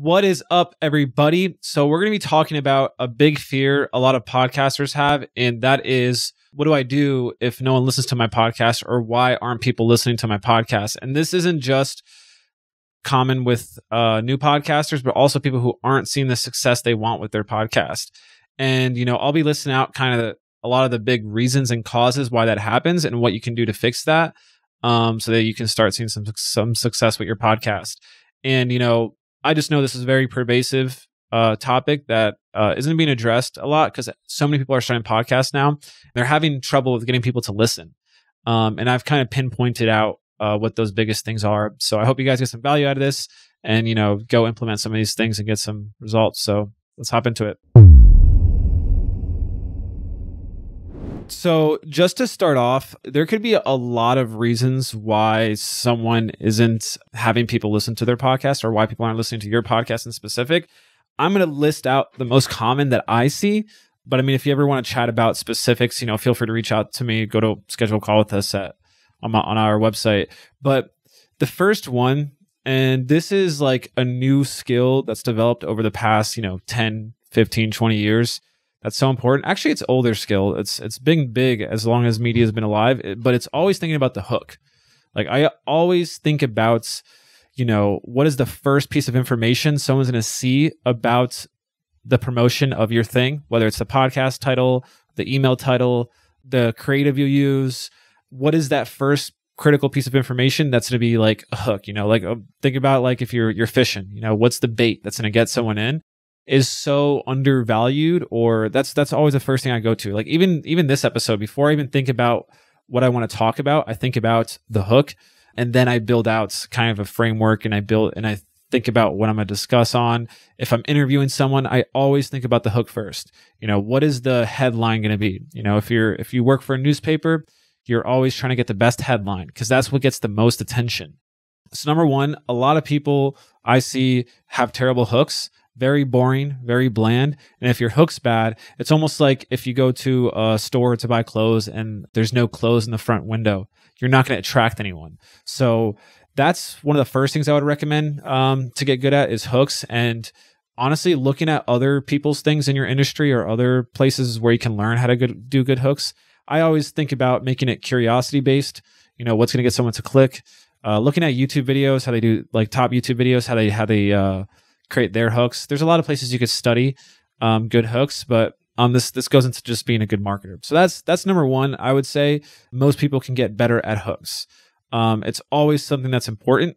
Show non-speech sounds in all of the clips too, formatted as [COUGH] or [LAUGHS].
What is up, everybody? So, we're going to be talking about a big fear a lot of podcasters have, and that is what do I do if no one listens to my podcast, or why aren't people listening to my podcast? And this isn't just common with uh, new podcasters, but also people who aren't seeing the success they want with their podcast. And, you know, I'll be listing out kind of a lot of the big reasons and causes why that happens and what you can do to fix that um, so that you can start seeing some, some success with your podcast. And, you know, I just know this is a very pervasive uh, topic that uh, not being addressed a lot because so many people are starting podcasts now. they're having trouble with getting people to listen. Um, and I've kind of pinpointed out uh, what those biggest things are. So I hope you guys get some value out of this and, you know, go implement some of these things and get some results. So let's hop into it. So, just to start off, there could be a lot of reasons why someone isn't having people listen to their podcast or why people aren't listening to your podcast in specific. I'm going to list out the most common that I see. But I mean, if you ever want to chat about specifics, you know, feel free to reach out to me. Go to schedule a call with us at on, my, on our website. But the first one, and this is like a new skill that's developed over the past, you know, 10, 15, 20 years that's so important. Actually, it's older skill. It's it's been big as long as media has been alive, but it's always thinking about the hook. Like I always think about, you know, what is the first piece of information someone's going to see about the promotion of your thing, whether it's the podcast title, the email title, the creative you use. What is that first critical piece of information that's going to be like a hook? You know, like uh, think about like if you're you're fishing, you know, what's the bait that's going to get someone in? is so undervalued or that's that's always the first thing I go to. Like even even this episode before I even think about what I want to talk about, I think about the hook and then I build out kind of a framework and I build and I think about what I'm going to discuss on. If I'm interviewing someone, I always think about the hook first. You know, what is the headline going to be? You know, if you're if you work for a newspaper, you're always trying to get the best headline because that's what gets the most attention. So number 1, a lot of people I see have terrible hooks very boring, very bland. And if your hook's bad, it's almost like if you go to a store to buy clothes and there's no clothes in the front window, you're not going to attract anyone. So that's one of the first things I would recommend um, to get good at is hooks. And honestly, looking at other people's things in your industry or other places where you can learn how to good, do good hooks. I always think about making it curiosity based. You know, what's going to get someone to click? Uh, looking at YouTube videos, how they do like top YouTube videos, how they how they uh, create their hooks. There's a lot of places you could study um, good hooks, but um, this this goes into just being a good marketer. So that's that's number one. I would say most people can get better at hooks. Um, it's always something that's important,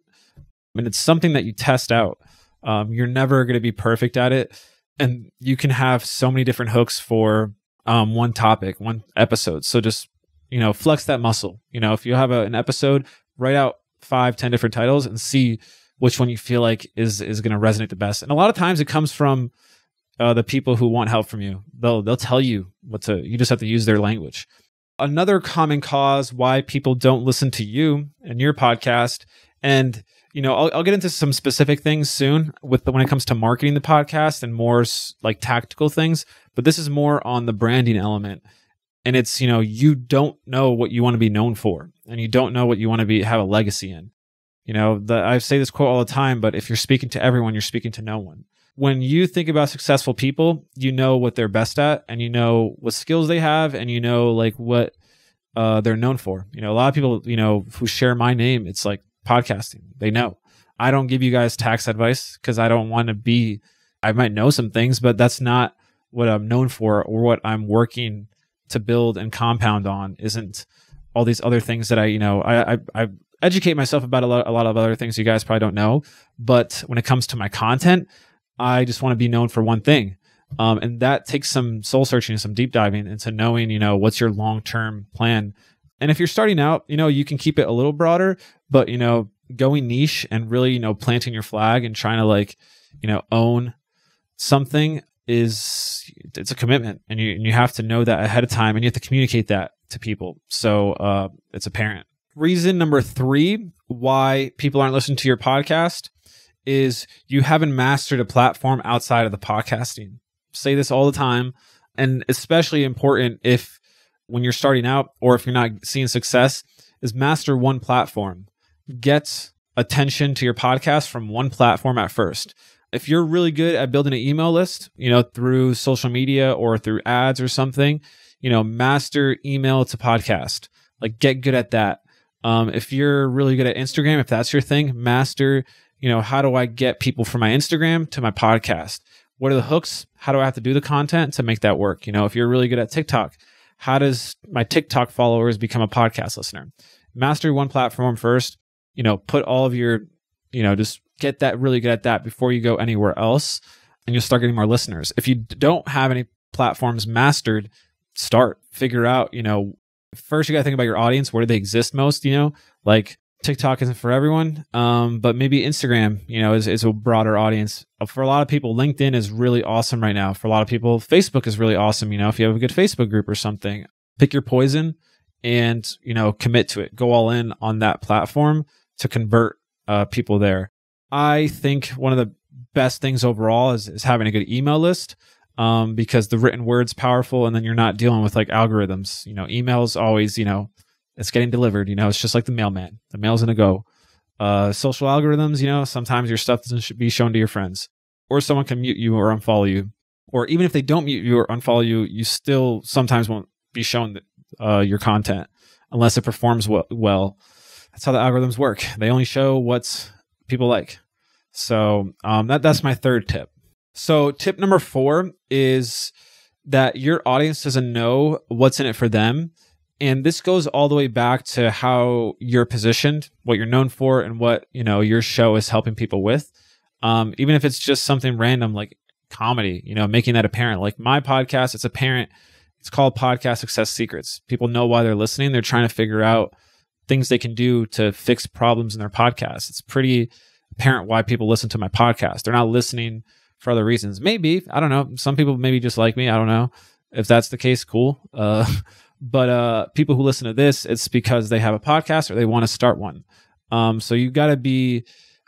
and it's something that you test out. Um, you're never going to be perfect at it, and you can have so many different hooks for um, one topic, one episode. So just you know, flex that muscle. You know, if you have a, an episode, write out five, ten different titles, and see which one you feel like is is going to resonate the best. And a lot of times it comes from uh, the people who want help from you. They'll they'll tell you what to. You just have to use their language. Another common cause why people don't listen to you and your podcast, and you know, I'll, I'll get into some specific things soon with the, when it comes to marketing the podcast and more like tactical things. But this is more on the branding element, and it's you know you don't know what you want to be known for, and you don't know what you want to be have a legacy in. You know, the, I say this quote all the time, but if you're speaking to everyone, you're speaking to no one. When you think about successful people, you know what they're best at and you know what skills they have and you know like what uh, they're known for. You know, a lot of people, you know, who share my name, it's like podcasting. They know. I don't give you guys tax advice because I don't want to be, I might know some things, but that's not what I'm known for or what I'm working to build and compound on isn't all these other things that I, you know, I, I, I educate myself about a lot, a lot of other things you guys probably don't know. But when it comes to my content, I just want to be known for one thing. Um, and that takes some soul searching, and some deep diving into knowing, you know, what's your long term plan. And if you're starting out, you know, you can keep it a little broader, but, you know, going niche and really, you know, planting your flag and trying to like, you know, own something is it's a commitment and you, and you have to know that ahead of time and you have to communicate that to people. So uh, it's apparent reason number three why people aren't listening to your podcast is you haven't mastered a platform outside of the podcasting. Say this all the time, and especially important if when you're starting out or if you're not seeing success, is master one platform. Get attention to your podcast from one platform at first. If you're really good at building an email list, you know, through social media or through ads or something, you know, master email to podcast. Like get good at that um, if you're really good at Instagram, if that's your thing, master, you know, how do I get people from my Instagram to my podcast? What are the hooks? How do I have to do the content to make that work? You know, if you're really good at TikTok, how does my TikTok followers become a podcast listener? Master one platform first, you know, put all of your, you know, just get that really good at that before you go anywhere else and you'll start getting more listeners. If you don't have any platforms mastered, start, figure out, you know, first you got to think about your audience. Where do they exist most? You know, like TikTok isn't for everyone, um, but maybe Instagram, you know, is, is a broader audience. Uh, for a lot of people, LinkedIn is really awesome right now. For a lot of people, Facebook is really awesome. You know, if you have a good Facebook group or something, pick your poison and, you know, commit to it. Go all in on that platform to convert uh, people there. I think one of the best things overall is, is having a good email list um, because the written word's powerful and then you're not dealing with like algorithms. You know, email's always, you know, it's getting delivered, you know, it's just like the mailman. The mail's gonna go. Uh, social algorithms, you know, sometimes your stuff doesn't be shown to your friends. Or someone can mute you or unfollow you. Or even if they don't mute you or unfollow you, you still sometimes won't be shown uh, your content unless it performs well. That's how the algorithms work. They only show what's people like. So um, that that's my third tip. So, tip number four is that your audience doesn't know what's in it for them. And this goes all the way back to how you're positioned, what you're known for, and what you know your show is helping people with. Um, even if it's just something random like comedy, you know, making that apparent. Like my podcast, it's apparent. It's called Podcast Success Secrets. People know why they're listening. They're trying to figure out things they can do to fix problems in their podcast. It's pretty apparent why people listen to my podcast. They're not listening for other reasons. Maybe I don't know. Some people maybe just like me. I don't know if that's the case. Cool. Uh, [LAUGHS] but uh, people who listen to this, it's because they have a podcast or they want to start one. Um, so you got to be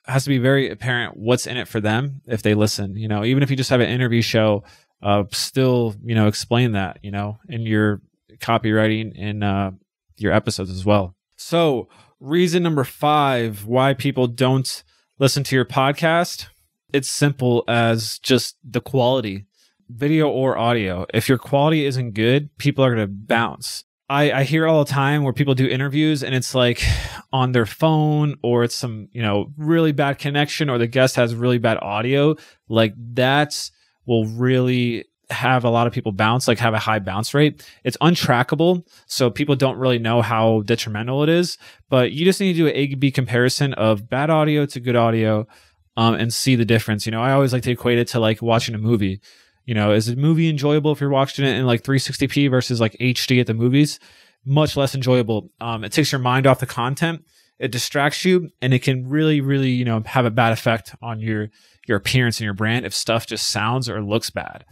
has to be very apparent what's in it for them if they listen. You know, even if you just have an interview show, uh, still you know explain that you know in your copywriting in uh, your episodes as well. So reason number five why people don't listen to your podcast it's simple as just the quality, video or audio. If your quality isn't good, people are going to bounce. I, I hear all the time where people do interviews and it's like [SIGHS] on their phone or it's some, you know, really bad connection or the guest has really bad audio. Like that will really have a lot of people bounce, like have a high bounce rate. It's untrackable, so people don't really know how detrimental it is. But you just need to do an A B comparison of bad audio to good audio, um, and see the difference. You know, I always like to equate it to like watching a movie. You know, is a movie enjoyable if you're watching it in like 360p versus like HD at the movies? Much less enjoyable. Um, it takes your mind off the content. It distracts you, and it can really, really, you know, have a bad effect on your your appearance and your brand if stuff just sounds or looks bad.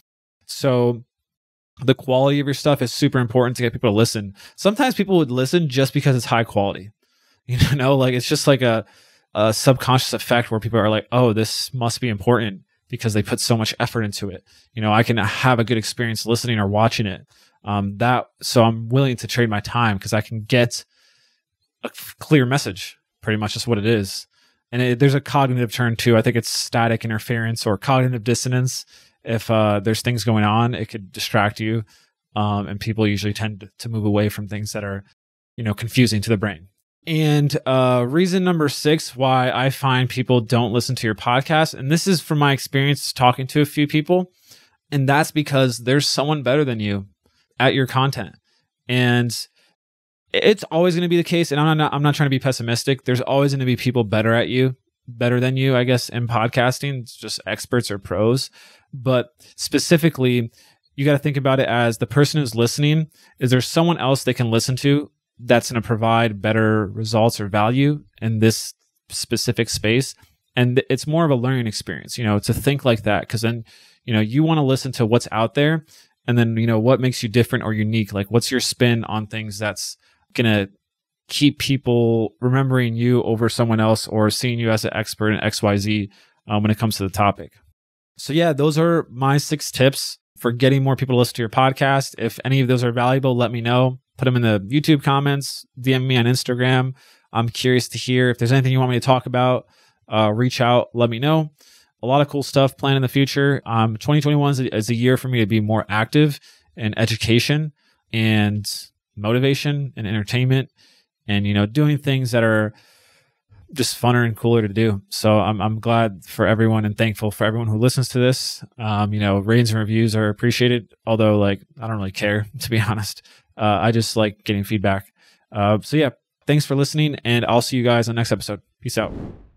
So the quality of your stuff is super important to get people to listen. Sometimes people would listen just because it's high quality. [LAUGHS] You know, like it's just like a a subconscious effect where people are like, oh, this must be important because they put so much effort into it. You know, I can have a good experience listening or watching it. Um, that so I'm willing to trade my time because I can get a clear message. Pretty much, just what it is. And it, there's a cognitive turn too. I think it's static interference or cognitive dissonance. If uh, there's things going on, it could distract you, um, and people usually tend to move away from things that are, you know, confusing to the brain. And uh, reason number six why I find people don't listen to your podcast, and this is from my experience talking to a few people, and that's because there's someone better than you at your content, and it's always going to be the case. And I'm not I'm not trying to be pessimistic. There's always going to be people better at you, better than you, I guess, in podcasting. It's just experts or pros, but specifically. You got to think about it as the person who's listening. Is there someone else they can listen to that's going to provide better results or value in this specific space and it's more of a learning experience you know to think like that because then you know you want to listen to what's out there and then you know what makes you different or unique like what's your spin on things that's gonna keep people remembering you over someone else or seeing you as an expert in xyz um, uh, when it comes to the topic so yeah those are my six tips for getting more people to listen to your podcast. If any of those are valuable, let me know. Put them in the YouTube comments, DM me on Instagram. I'm curious to hear if there's anything you want me to talk about. Uh, reach out, let me know. A lot of cool stuff planned in the future. Um, 2021 is a, is a year for me to be more active in education and motivation and entertainment, and you know, doing things that are just funner and cooler to do. So I'm I'm glad for everyone and thankful for everyone who listens to this. Um, you know, ratings and reviews are appreciated. Although, like, I don't really care [LAUGHS] to be honest. Uh, I just like getting feedback. Uh, so yeah, thanks for listening, and I'll see you guys on the next episode. Peace out.